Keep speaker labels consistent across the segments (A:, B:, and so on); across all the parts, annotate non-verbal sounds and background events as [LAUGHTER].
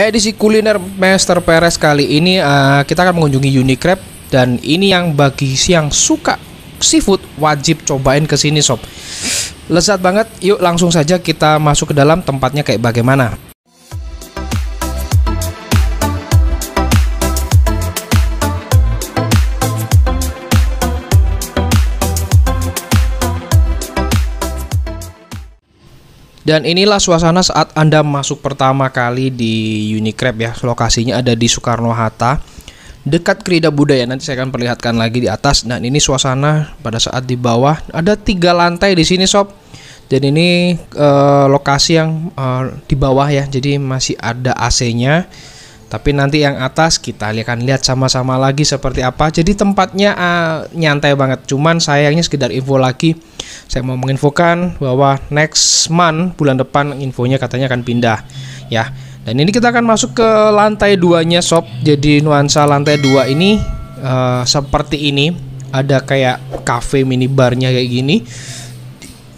A: Edisi kuliner Master Perez kali ini uh, kita akan mengunjungi Unicrab dan ini yang bagi siang suka seafood wajib cobain ke sini sob. Lezat banget. Yuk langsung saja kita masuk ke dalam tempatnya kayak bagaimana. Dan inilah suasana saat Anda masuk pertama kali di Unicrab ya. Lokasinya ada di Soekarno-Hatta dekat Krida Budaya. Nanti saya akan perlihatkan lagi di atas. Dan ini suasana pada saat di bawah. Ada tiga lantai di sini sob. Dan ini eh, lokasi yang eh, di bawah ya. Jadi masih ada AC-nya. Tapi nanti yang atas kita akan lihat sama-sama lagi seperti apa. Jadi tempatnya uh, nyantai banget. Cuman sayangnya sekedar info lagi. Saya mau menginfokan bahwa next month bulan depan infonya katanya akan pindah ya. Dan ini kita akan masuk ke lantai duanya sob. Jadi nuansa lantai dua ini uh, seperti ini. Ada kayak cafe minibarnya kayak gini.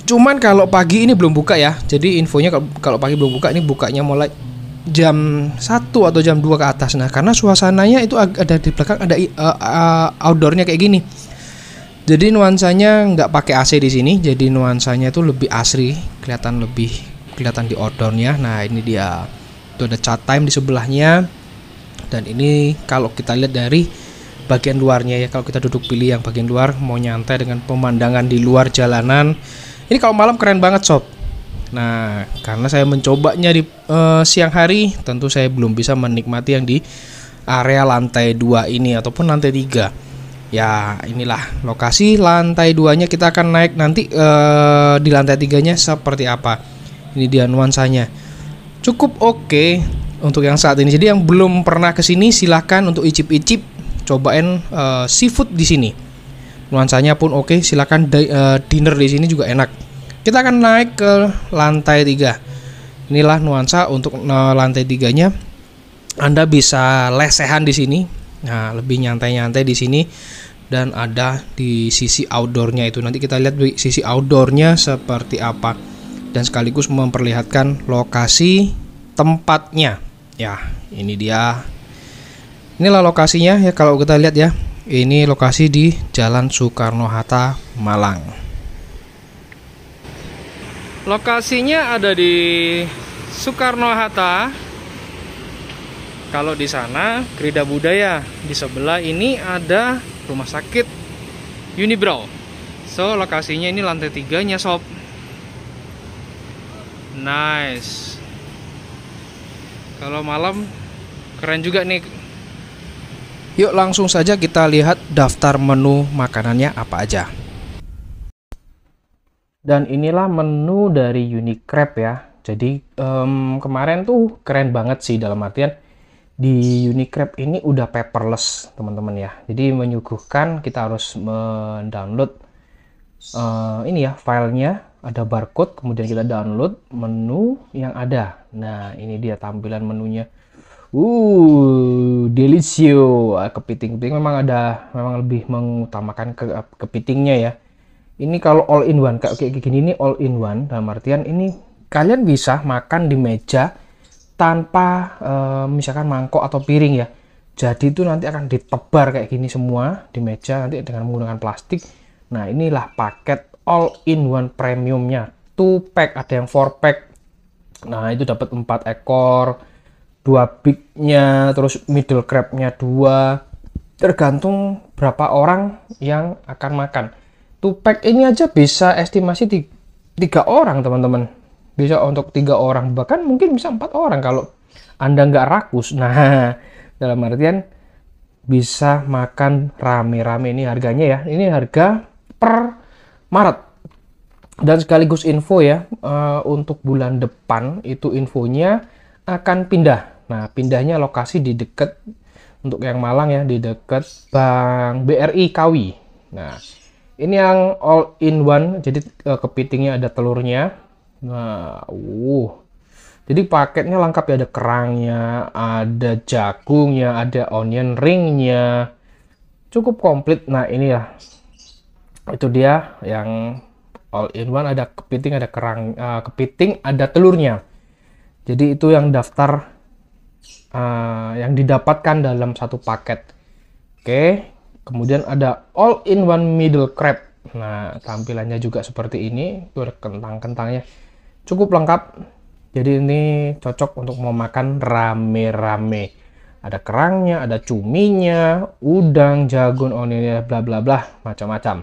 A: Cuman kalau pagi ini belum buka ya. Jadi infonya kalau pagi belum buka ini bukanya mulai jam 1 atau jam 2 ke atas. Nah, karena suasananya itu ada di belakang ada uh, uh, outdoornya kayak gini. Jadi nuansanya nggak pakai AC di sini, jadi nuansanya itu lebih asri, kelihatan lebih kelihatan di outdoornya. Nah, ini dia. Itu ada chat time di sebelahnya. Dan ini kalau kita lihat dari bagian luarnya ya, kalau kita duduk pilih yang bagian luar mau nyantai dengan pemandangan di luar jalanan. Ini kalau malam keren banget, sob Nah, karena saya mencobanya di uh, siang hari, tentu saya belum bisa menikmati yang di area lantai 2 ini ataupun lantai 3. Ya, inilah lokasi lantai 2-nya kita akan naik nanti uh, di lantai 3-nya seperti apa. Ini dia nuansanya. Cukup oke okay untuk yang saat ini. Jadi yang belum pernah ke sini silahkan untuk icip-icip cobain uh, seafood di sini. Nuansanya pun oke, okay. silahkan di, uh, dinner di sini juga enak kita akan naik ke lantai 3. Inilah nuansa untuk e, lantai tiganya. Anda bisa lesehan di sini. Nah, lebih nyantai-nyantai di sini dan ada di sisi outdoornya itu. Nanti kita lihat di sisi outdoornya seperti apa dan sekaligus memperlihatkan lokasi tempatnya. Ya, ini dia. Inilah lokasinya ya kalau kita lihat ya. Ini lokasi di Jalan Soekarno Hatta Malang. Lokasinya ada di Soekarno-Hatta. Kalau di sana Krida Budaya, di sebelah ini ada rumah sakit Unibrow. So, lokasinya ini lantai tiganya sob. Nice. Kalau malam keren juga nih. Yuk langsung saja kita lihat daftar menu makanannya apa aja dan inilah menu dari Unicrab ya jadi um, kemarin tuh keren banget sih dalam artian di Unicrab ini udah paperless teman-teman ya jadi menyuguhkan kita harus mendownload uh, ini ya filenya ada barcode kemudian kita download menu yang ada nah ini dia tampilan menunya uh delicio ah, kepiting-kepiting memang ada memang lebih mengutamakan ke kepitingnya ya ini kalau all in one kayak kayak gini ini all in one dalam artian ini kalian bisa makan di meja tanpa e, misalkan mangkok atau piring ya jadi itu nanti akan ditebar kayak gini semua di meja nanti dengan menggunakan plastik nah inilah paket all in one premiumnya two pack ada yang four pack nah itu dapat empat ekor dua bignya terus middle crabnya dua tergantung berapa orang yang akan makan Tupac ini aja bisa estimasi tiga orang teman-teman bisa untuk tiga orang bahkan mungkin bisa empat orang kalau anda nggak rakus [LAUGHS] nah dalam artian bisa makan rame-rame ini harganya ya ini harga per Maret dan sekaligus info ya eh, untuk bulan depan itu infonya akan pindah nah pindahnya lokasi di dekat untuk yang Malang ya di dekat Bank BRI Kawi nah ini yang all in one, jadi uh, kepitingnya ada telurnya. Nah, uh. Jadi paketnya lengkap ya, ada kerangnya, ada jagungnya, ada onion ringnya. Cukup komplit. Nah, ini ya. Itu dia yang all in one ada kepiting, ada kerang, uh, kepiting, ada telurnya. Jadi itu yang daftar uh, yang didapatkan dalam satu paket. Oke, Kemudian ada all in one middle crab. Nah, tampilannya juga seperti ini. Itu ada kentang-kentangnya. Cukup lengkap. Jadi ini cocok untuk mau makan rame-rame. Ada kerangnya, ada cuminya, udang, jagung, onionnya, bla bla bla, macam-macam.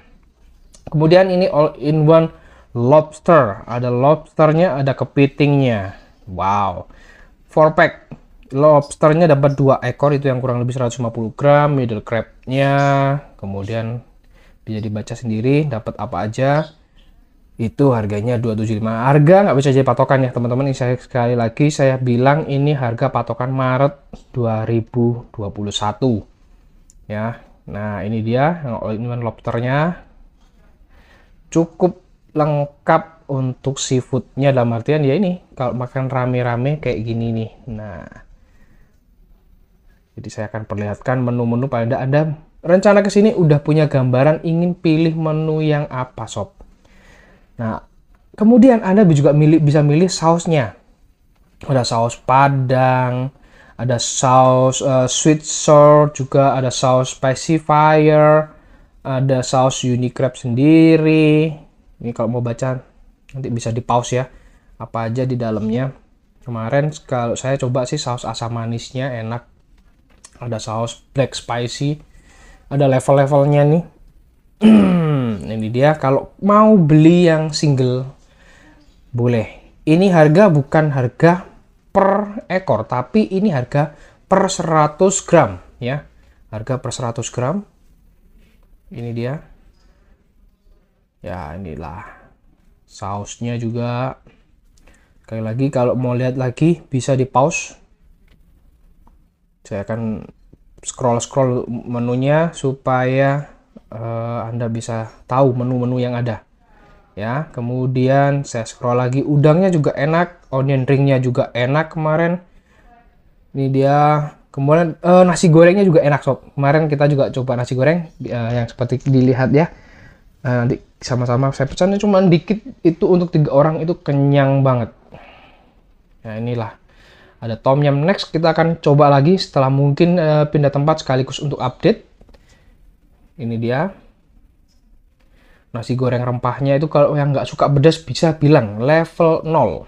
A: Kemudian ini all in one lobster. Ada lobsternya, ada kepitingnya. Wow. four pack. Lobsternya dapat dua ekor itu yang kurang lebih 150 gram, middle crab workbooknya kemudian bisa dibaca sendiri dapat apa aja itu harganya 275 harga nggak bisa jadi patokan ya teman-teman ini saya sekali lagi saya bilang ini harga patokan Maret 2021 ya nah ini dia yang all in one lobsternya cukup lengkap untuk seafoodnya dalam artian ya ini kalau makan rame-rame kayak gini nih nah jadi saya akan perlihatkan menu-menu pada Anda. Anda rencana ke sini udah punya gambaran ingin pilih menu yang apa sob. Nah, kemudian Anda juga milih, bisa milih sausnya. Ada saus padang, ada saus uh, sweet sour juga ada saus spicy fire ada saus unicrab sendiri ini kalau mau baca nanti bisa di pause ya apa aja di dalamnya kemarin kalau saya coba sih saus asam manisnya enak ada saus black spicy ada level-levelnya nih [CLEARS THROAT] ini dia kalau mau beli yang single boleh ini harga bukan harga per ekor tapi ini harga per 100 gram ya harga per 100 gram ini dia ya inilah sausnya juga sekali lagi kalau mau lihat lagi bisa di pause saya akan scroll scroll menunya supaya uh, anda bisa tahu menu-menu yang ada ya kemudian saya scroll lagi udangnya juga enak onion ringnya juga enak kemarin ini dia kemudian uh, nasi gorengnya juga enak sob kemarin kita juga coba nasi goreng uh, yang seperti dilihat ya uh, nanti sama-sama saya pesannya cuma dikit itu untuk tiga orang itu kenyang banget nah inilah ada Tom Yam next kita akan coba lagi setelah mungkin uh, pindah tempat sekaligus untuk update ini dia nasi goreng rempahnya itu kalau yang nggak suka pedas bisa bilang level 0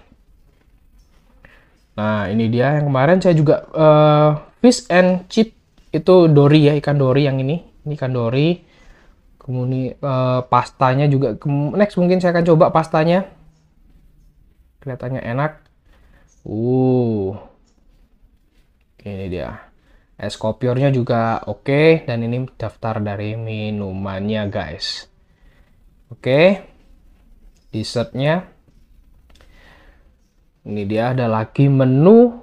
A: nah ini dia yang kemarin saya juga uh, fish and chip itu dori ya ikan dori yang ini ini ikan dori kemudian uh, eh, pastanya juga next mungkin saya akan coba pastanya kelihatannya enak Uh. Oke, ini dia. Es kopiornya juga oke okay. dan ini daftar dari minumannya, guys. Oke. Okay. Dessertnya. Ini dia ada lagi menu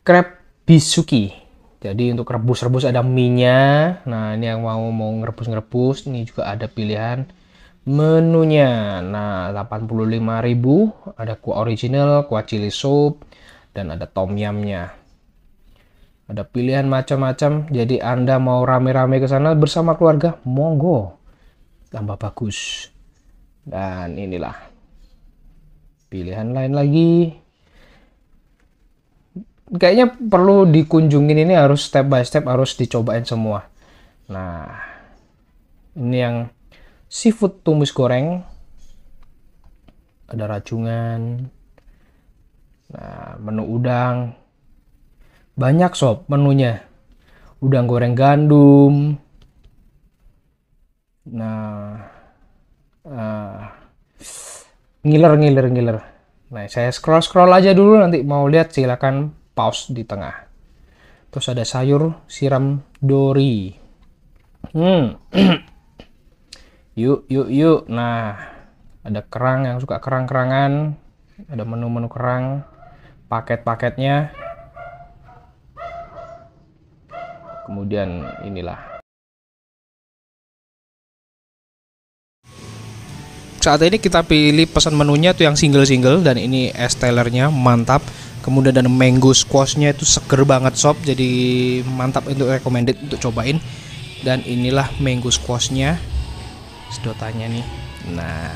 A: crepe bisuki. Jadi untuk rebus-rebus ada minyak. Nah, ini yang mau mau ngerebus-ngerebus, ini juga ada pilihan menunya. Nah, 85.000 ada kuah original, kuah chili soup, dan ada tom yamnya, Ada pilihan macam-macam, jadi Anda mau rame-rame ke sana bersama keluarga, monggo. Tambah bagus. Dan inilah pilihan lain lagi. Kayaknya perlu dikunjungin ini harus step by step harus dicobain semua. Nah, ini yang seafood tumis goreng ada racungan nah menu udang banyak sob menunya udang goreng gandum nah uh, ngiler ngiler ngiler nah saya scroll scroll aja dulu nanti mau lihat silakan pause di tengah terus ada sayur siram dori hmm [CLEARS THROAT] yuk yuk yuk nah ada kerang yang suka kerang-kerangan ada menu-menu kerang paket-paketnya kemudian inilah saat ini kita pilih pesan menunya tuh yang single-single dan ini es tellernya mantap kemudian dan mango squashnya itu seger banget sob jadi mantap untuk recommended untuk cobain dan inilah mango squashnya sedotannya nih nah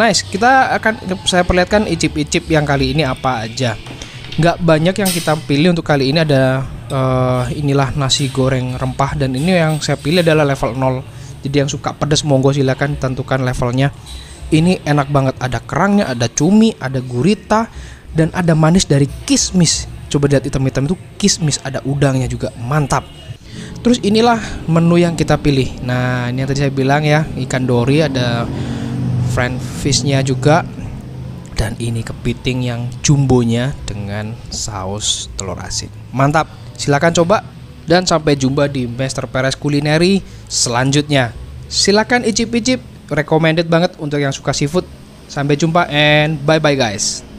A: nice kita akan saya perlihatkan icip-icip yang kali ini apa aja nggak banyak yang kita pilih untuk kali ini ada uh, inilah nasi goreng rempah dan ini yang saya pilih adalah level 0 jadi yang suka pedas monggo silakan tentukan levelnya ini enak banget ada kerangnya ada cumi ada gurita dan ada manis dari kismis coba lihat item-item itu kismis ada udangnya juga mantap Terus inilah menu yang kita pilih. Nah, ini yang tadi saya bilang ya, ikan dori ada friend fishnya juga dan ini kepiting yang jumbonya dengan saus telur asin. Mantap. Silakan coba dan sampai jumpa di Master Peres Kulineri selanjutnya. Silakan icip-icip, recommended banget untuk yang suka seafood. Sampai jumpa and bye-bye guys.